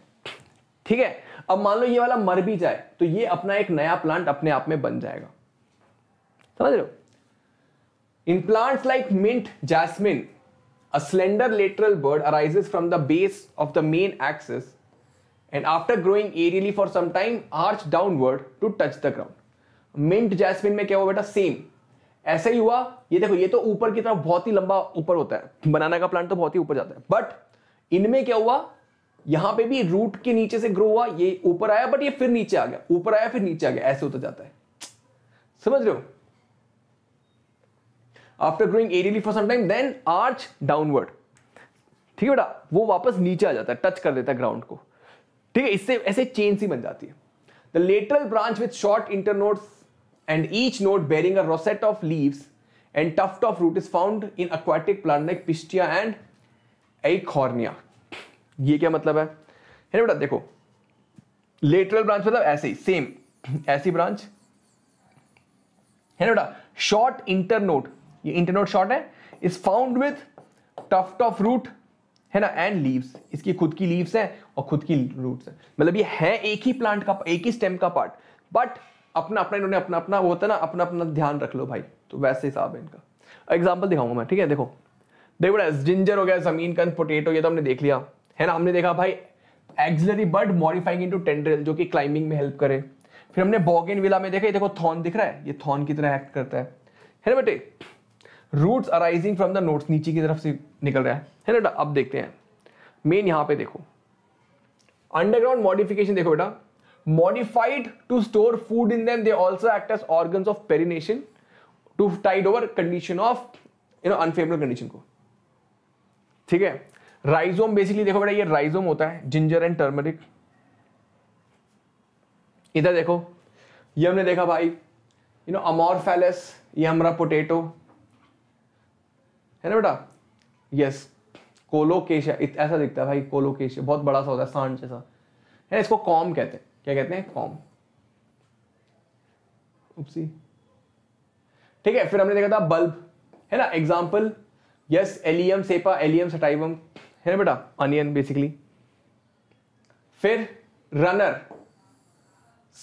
ठीक है अब मान लो ये वाला मर भी जाए तो ये अपना एक नया प्लांट अपने आप में बन जाएगा समझ रहे हो in plant like mint jasmine a slender lateral bud arises from the base of the main axis and after growing aerially for some time arch downward to touch the ground mint jasmine में क्या हुआ बेटा same ऐसा ही हुआ ये देखो ये तो ऊपर की तरफ बहुत ही लंबा ऊपर होता है बनाना का प्लांट तो बहुत ही ऊपर जाता है बट इनमें क्या हुआ यहां पे भी रूट के नीचे से ग्रो हुआ ये ऊपर आया बट ये फिर नीचे आ गया ऊपर आया फिर नीचे आ गया ऐसे होता जाता है समझ रहे हो after growing aerially for some time then arch downward ठीक है बेटा वो वापस नीचे आ जाता है टच कर देता है ग्राउंड को ठीक है इससे ऐसे चेन सी बन जाती है the lateral branch with short internode and each node bearing a rosette of leaves and tuft of root is found in aquatic plant like pistia and eichhornia ये क्या मतलब है बेटा देखो लेटरल ब्रांच मतलब ऐसे ही सेम ऐसी ब्रांच है ना बेटा शॉर्ट इंटरनोट ये इंटरनोट शॉर्ट है is found with tuft of root है ना एंड लीव्स इसकी खुद की लीव्स है और खुद की रूट्स है मतलब ये है एक ही प्लांट का एक ही स्टेम का पार्ट बट अपना अपना इन्होंने अपना अपना वो होता है ना अपना अपना ध्यान रख लो भाई तो वैसे हिसाब है इनका एग्जाम्पल दिखाऊंगा मैं ठीक है देखो देखो जिंजर हो गया जमीन कंद पोटेटो ये तो हमने देख लिया है ना हमने देखा भाई axillary bud modifying into जो कि क्लाइंबिंग में हेल्प करे फिर हमने इन विला में देखा ये देखो थॉर्न दिख रहा है ये थॉर्न की तरह एक्ट करता है है ना बेटे roots arising from the nodes नीचे की तरफ से निकल रहा है है ना बेटा अब देखते हैं मेन यहाँ पे देखो अंडरग्राउंड मॉडिफिकेशन देखो बेटा modified to store food in them they also act as organ of perennation to tide over condition of you know unfavourable condition को ठीक है राइजोम बेसिकली देखो बेटा ये राइजोम होता है जिंजर एंड टर्मरिक इधर देखो ये हमने देखा भाई यू नो अमोरफेलस ये हमारा पोटेटो है ना बेटा यस कोलोकेशिया ऐसा दिखता है भाई कोलोकेशिया बहुत बड़ा सा होता है सांड जैसा है इसको कॉम कहते हैं क्या कहते हैं कॉम उपसी ठीक है फिर हमने देखा था बल्ब है ना example yes allium cepa allium sativum है ना बेटा अनियन बेसिकली फिर runner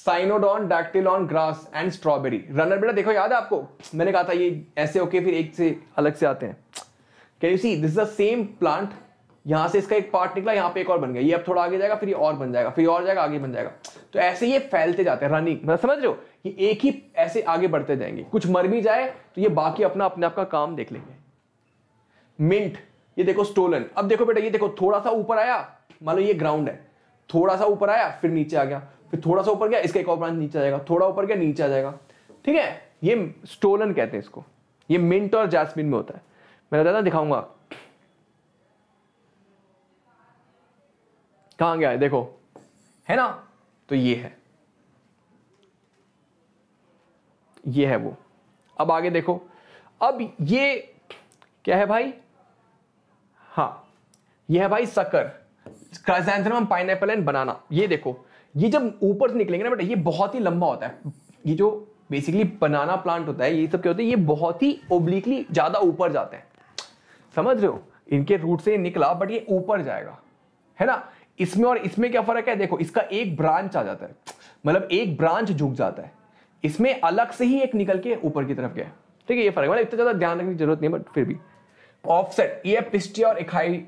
cynodon dactylon grass and strawberry runner बेटा देखो याद है आपको मैंने कहा था ये ऐसे होके फिर एक से अलग से आते हैं can you see this the same plant यहाँ से इसका एक पार्ट निकला यहाँ पे एक और बन गया ये अब थोड़ा आगे जाएगा फिर ये और बन जाएगा फिर और जाएगा आगे बन जाएगा तो ऐसे ये फैलते जाते हैं रनिंग मतलब समझ रहे हो कि एक ही ऐसे आगे बढ़ते जाएंगे कुछ मर भी जाए तो ये बाकी अपना अपने आप का काम देख लेंगे मिंट ये देखो स्टोलन अब देखो बेटा ये देखो थोड़ा सा ऊपर आया मान लो ये ग्राउंड है थोड़ा सा ऊपर आया फिर नीचे आ गया फिर थोड़ा सा ऊपर गया इसका एक और ब्रांच नीचे आ जाएगा थोड़ा ऊपर गया नीचे आ जाएगा ठीक है ये स्टोलन कहते हैं इसको ये मिंट और जैस्मिन में होता है मैं ज़्यादा दिखाऊंगा कहाँ गया है देखो है ना तो ये है ये है वो अब आगे देखो अब ये क्या है भाई हाँ ये है भाई sucker pineapple and banana ये देखो ये जब ऊपर से निकलेंगे ना बेटा ये बहुत ही लंबा होता है ये जो बेसिकली बनाना प्लांट होता है ये सब क्या होता है ये बहुत ही ओब्लिकली ज़्यादा ऊपर जाते हैं समझ रहे हो इनके रूट से निकला बट ये ऊपर जाएगा है ना इसमें और इसमें क्या फर्क है देखो इसका एक ब्रांच आ जाता है मतलब एक ब्रांच झुक जाता है इसमें अलग से ही एक निकल के ऊपर की तरफ गया ठीक है ये फर्क है मतलब इतना ज़्यादा ध्यान रखने की जरूरत नहीं बट फिर भी ऑफसेट ये पिस्टिया और इखाई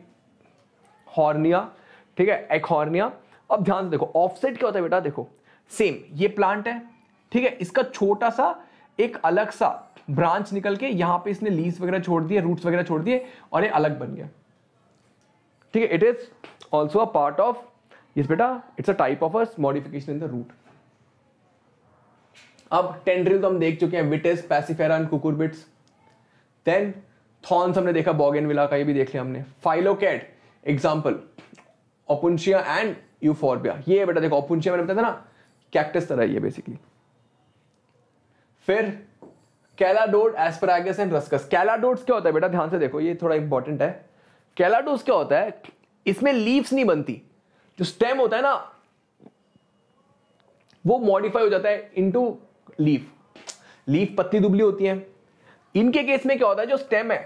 हॉर्निया ठीक है एखॉर्निया अब ध्यान से देखो ऑफसेट क्या होता है बेटा देखो सेम ये प्लांट है ठीक है इसका छोटा सा एक अलग सा ब्रांच निकल के यहां पे इसने लीज वगैरह छोड़ दिए रूट्स वगैरह छोड़ दिए और ये अलग बन गया ठीक है it is also a part of yes बेटा it's a type of a modification in the root अब टेंड्रिल तो हम देख चुके हैं vitis passiflora and cucurbits then thorns हमने देखा बॉगेनविला का ये भी देख लिया हमने phylloclade example opuntia and euphorbia ये बेटा देखो ओपुंशिया मैंने बताया था ना कैक्टस तरह ये बेसिकली फिर cladode asparagus and ruscus cladodes क्या होता है बेटा ध्यान से देखो ये थोड़ा इंपॉर्टेंट है कैलाडोस क्या होता है इसमें लीव्स नहीं बनती जो स्टेम होता है ना वो मॉडिफाई हो जाता है इनटू लीफ लीफ पत्ती दुबली होती है इनके केस में क्या होता है जो स्टेम है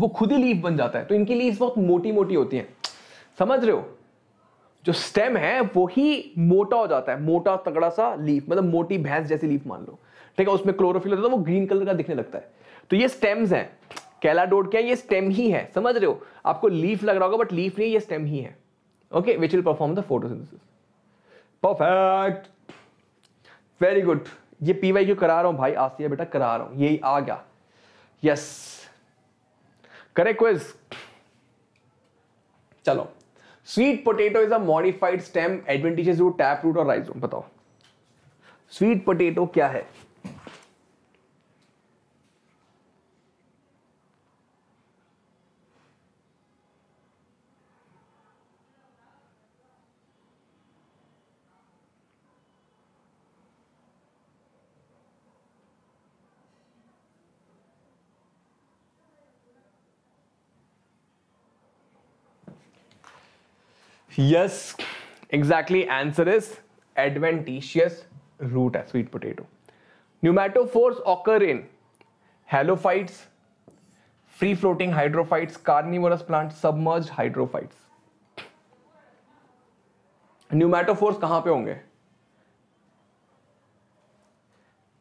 वो खुद ही लीफ बन जाता है तो इनकी लीव्स बहुत मोटी मोटी होती हैं समझ रहे हो जो स्टेम है वो ही मोटा हो जाता है मोटा तगड़ा सा लीफ मतलब मोटी भैंस जैसी लीफ मान लो ठीक है उसमें क्लोरोफिल होता है वो ग्रीन कलर का दिखने लगता है तो ये स्टेम्स हैं कैलाडोड क्या है ये स्टेम ही है समझ रहे हो आपको लीफ लग रहा होगा बट लीफ नहीं ये स्टेम ही है okay which will perform the photosynthesis perfect very good ये पी वाई क्यू करा रहा हूं भाई आसिया बेटा करा रहा हूं यही आ गया यस करेक्ट क्विज चलो sweet potato is a modified stem adventitious tap root और राइजोम बताओ स्वीट पोटेटो क्या है yes exactly answer is adventitious root है sweet potato pneumatophores occur in halophytes free floating hydrophytes carnivorous plant submerged hydrophytes pneumatophores कहां पे होंगे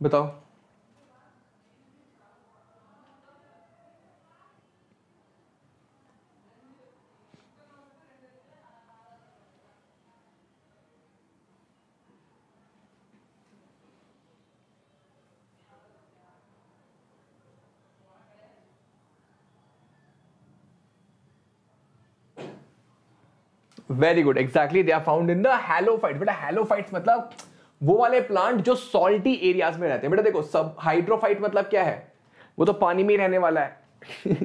बताओ very good exactly they are found in the halophyte बेटा halophytes मतलब वो वाले plant जो सॉल्टी एरियाज में रहते हैं बेटा देखो सब हाइड्रोफाइट मतलब तो क्या है वो तो पानी में रहने वाला है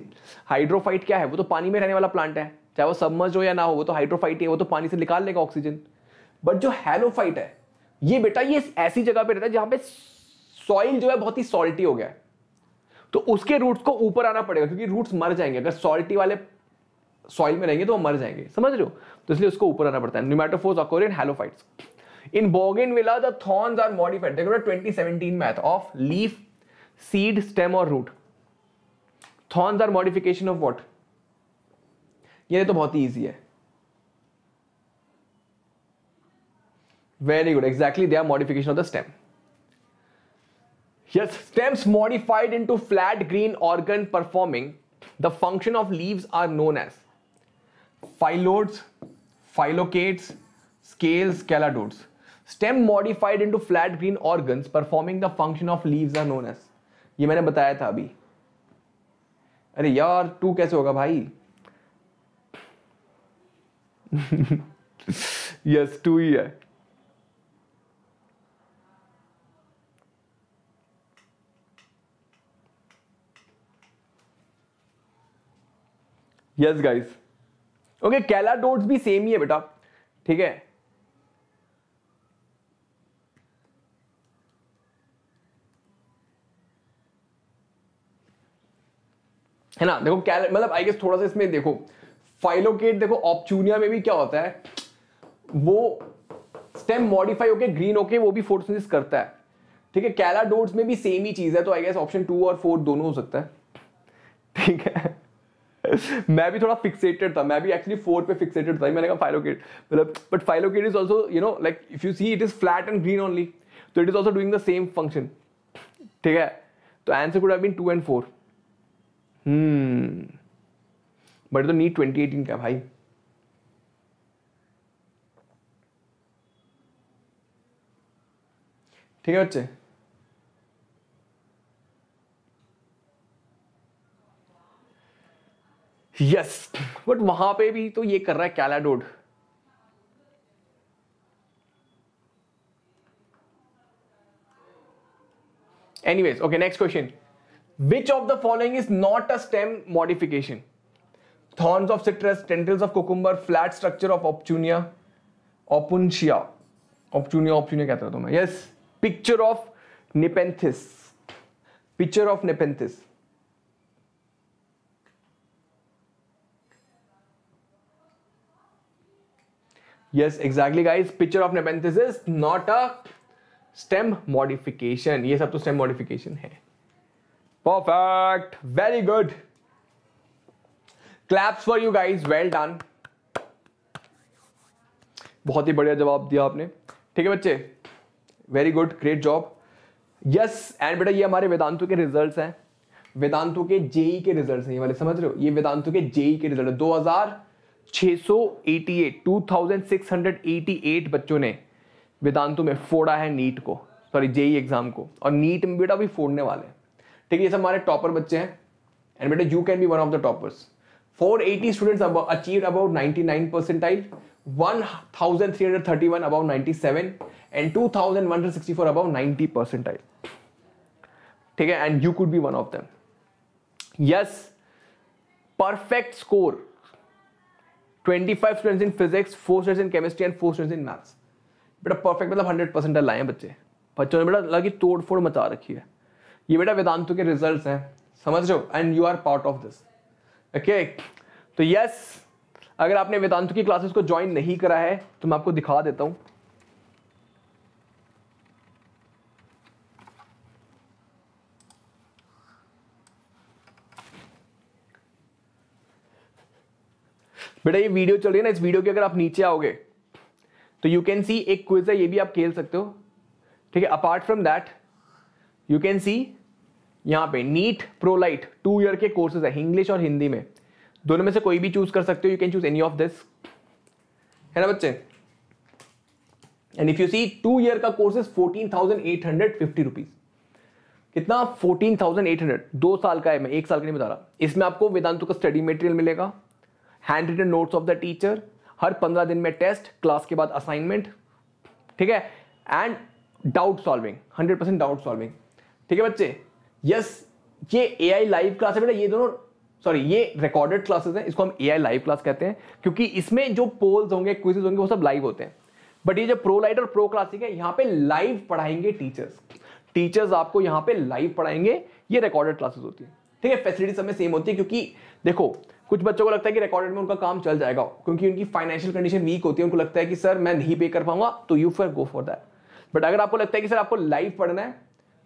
हाइड्रोफाइट क्या है वो तो पानी में रहने वाला प्लांट है चाहे वो सबमर्ज हो या ना हो वो तो हाइड्रोफाइट है वो तो पानी से निकाल लेगा ऑक्सीजन बट जो हेलोफाइट है ये बेटा ये ऐसी जगह पे रहता है जहां पे सॉइल जो है बहुत ही सॉल्टी हो गया है तो उसके रूट्स को ऊपर आना पड़ेगा क्योंकि रूट्स मर जाएंगे अगर सॉल्टी वाले सॉइल में रहेंगे तो वो मर जाएंगे समझ रहे हो तो इसलिए उसको ऊपर आना पड़ता है pneumatophores occur in halophytes in bougainvillea the thorns are modified देखो 2017 मैथ ऑफ लीफ सीड स्टेम और root thorns are modification of what ये तो बहुत ही इजी है very good exactly they are modification of the stem yes stems modified into flat green organ performing the function of leaves are known as phyllodes phylocates, scales, caladotes. Stem modified into flat green organs performing the function of leaves are known as. ये मैंने बताया था अभी अरे यार to कैसे होगा भाई यस टू ही है yes yes, guys okay cladodes भी सेम ही है बेटा ठीक है है ना देखो कैल मतलब आई गेस थोड़ा सा इसमें देखो फाइलोकेट देखो ऑप्चूनिया में भी क्या होता है वो स्टेम मॉडिफाई होके ग्रीन होके वो भी फोटोसिंथेसिस करता है ठीक है कैलाडोट्स में भी सेम ही चीज है तो आई गेस ऑप्शन टू और फोर दोनों हो सकता है ठीक है मैं भी थोड़ा फिक्सेटेड था मैं भी एक्चुअली फोर पे फिक्सेटेड था मैंने कहा फाइलोकेट मतलब but phylloclade is also you know like if you see it is flat and green only तो it is also doing the same function ठीक है तो answer could been two and four but तो NEET twenty eighteen का भाई ठीक है बच्चे यस बट वहां पे भी तो ये कर रहा है कैलाडोड anyways okay next question which of the following is not a stem modification thorns of citrus टेंटल्स of cucumber flat structure of ऑप्चूनिया ऑपुनशिया ऑप्चूनिया ऑप्चूनिया कहता था मैं yes picture of nepenthes picture of nepenthes yes exactly guys picture of Nepenthes not a stem modification ये सब तो stem modification है perfect very good claps for you guys well done बहुत ही बढ़िया जवाब दिया आपने ठीक है बच्चे very good great job yes and बेटा ये हमारे वेदांतों के रिजल्ट्स हैं वेदांतों के जेई के रिजल्ट्स हैं ये वाले समझ रहे हो ये वेदांतों के जेई के रिजल्ट दो हजार 688 2688 बच्चों ने वेदांतु में फोड़ा है नीट को सॉरी जेई एग्जाम को और नीट में बेटा भी फोड़ने वाले ठीक है ये सब हमारे टॉपर बच्चे हैं एंड बेटा you can be one of the toppers 480 students achieve about 99 percentile 1331 about 97 and 2164 about 90 percentile ठीक है and you could be one of them yes perfect score 25 students in physics 4 students in chemistry and 4 students in maths बेटा perfect मतलब 100 percent लाए हैं बच्चे बच्चों ने बेटा लगी तोड़ फोड़ मचा रखी है ये बेटा वेदांतों के रिजल्ट हैं समझ रहे हो and you are part of this okay तो यस अगर आपने वेदांतों की क्लासेस को ज्वाइन नहीं करा है तो मैं आपको दिखा देता हूँ बेटा ये वीडियो चल रही है ना इस वीडियो के अगर आप नीचे आओगे तो यू कैन सी एक क्विज है ये भी आप खेल सकते हो ठीक है apart from that you can see यहां पे नीट प्रोलाइट टू ईयर के कोर्सेज है इंग्लिश और हिंदी में दोनों में से कोई भी चूज कर सकते हो you can choose any of this है ना बच्चे and if you see two year का course is fourteen thousand eight hundred fifty rupees कितना फोर्टीन थाउजेंड एट हंड्रेड दो साल का है मैं एक साल का नहीं बता रहा इसमें आपको वेदांतु का स्टडी मटेरियल मिलेगा hand written notes of the teacher हर पंद्रह दिन में टेस्ट क्लास के बाद असाइनमेंट ठीक है and doubt solving hundred percent doubt solving ठीक है बच्चे यस yes, ये ए आई लाइव क्लास है बेटा ये दोनों सॉरी ये रिकॉर्डेड क्लासेस हैं इसको हम ए आई लाइव क्लास कहते हैं क्योंकि इसमें जो पोल्स होंगे क्विजेज होंगे वो सब लाइव होते हैं बट ये जो प्रो लाइट और प्रो क्लासिक है यहाँ पे लाइव पढ़ाएंगे टीचर्स टीचर्स आपको यहाँ पे लाइव पढ़ाएंगे ये रिकॉर्डेड क्लासेस होती है ठीक है सब में सेम होती है क्योंकि देखो कुछ बच्चों को लगता है कि रिकॉर्डेड में उनका काम चल जाएगा क्योंकि उनकी फाइनेंशियल कंडीशन वीक होती है उनको लगता है कि सर मैं नहीं पे कर पाऊंगा तो you for go for that but अगर आपको लगता है कि सर आपको लाइव पढ़ना है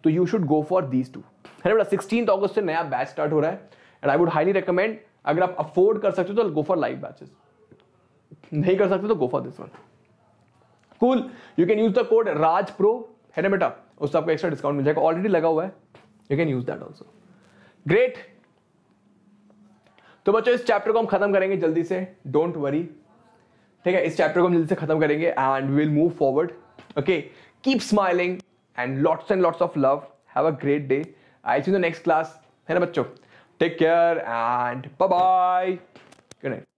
तो you should go for these two है ना सिक्सटीन ऑगस्ट से नया बैच स्टार्ट हो रहा है and I would highly recommend अगर आप अफोर्ड कर सकते हो तो गो फॉर लाइव बैचेस नहीं कर सकते तो go for this one cool you can use the code Raj pro है ना बेटा उससे आपको एक्स्ट्रा डिस्काउंट मिल जाएगा ऑलरेडी लगा हुआ है you can use that also great तो बच्चों इस चैप्टर को हम खत्म करेंगे जल्दी से डोंट वरी ठीक है इस चैप्टर को हम जल्दी से खत्म करेंगे and will move forward okay keep smiling and lots and lots of love have a great day I see the next class है ना बच्चों take care and bye bye good night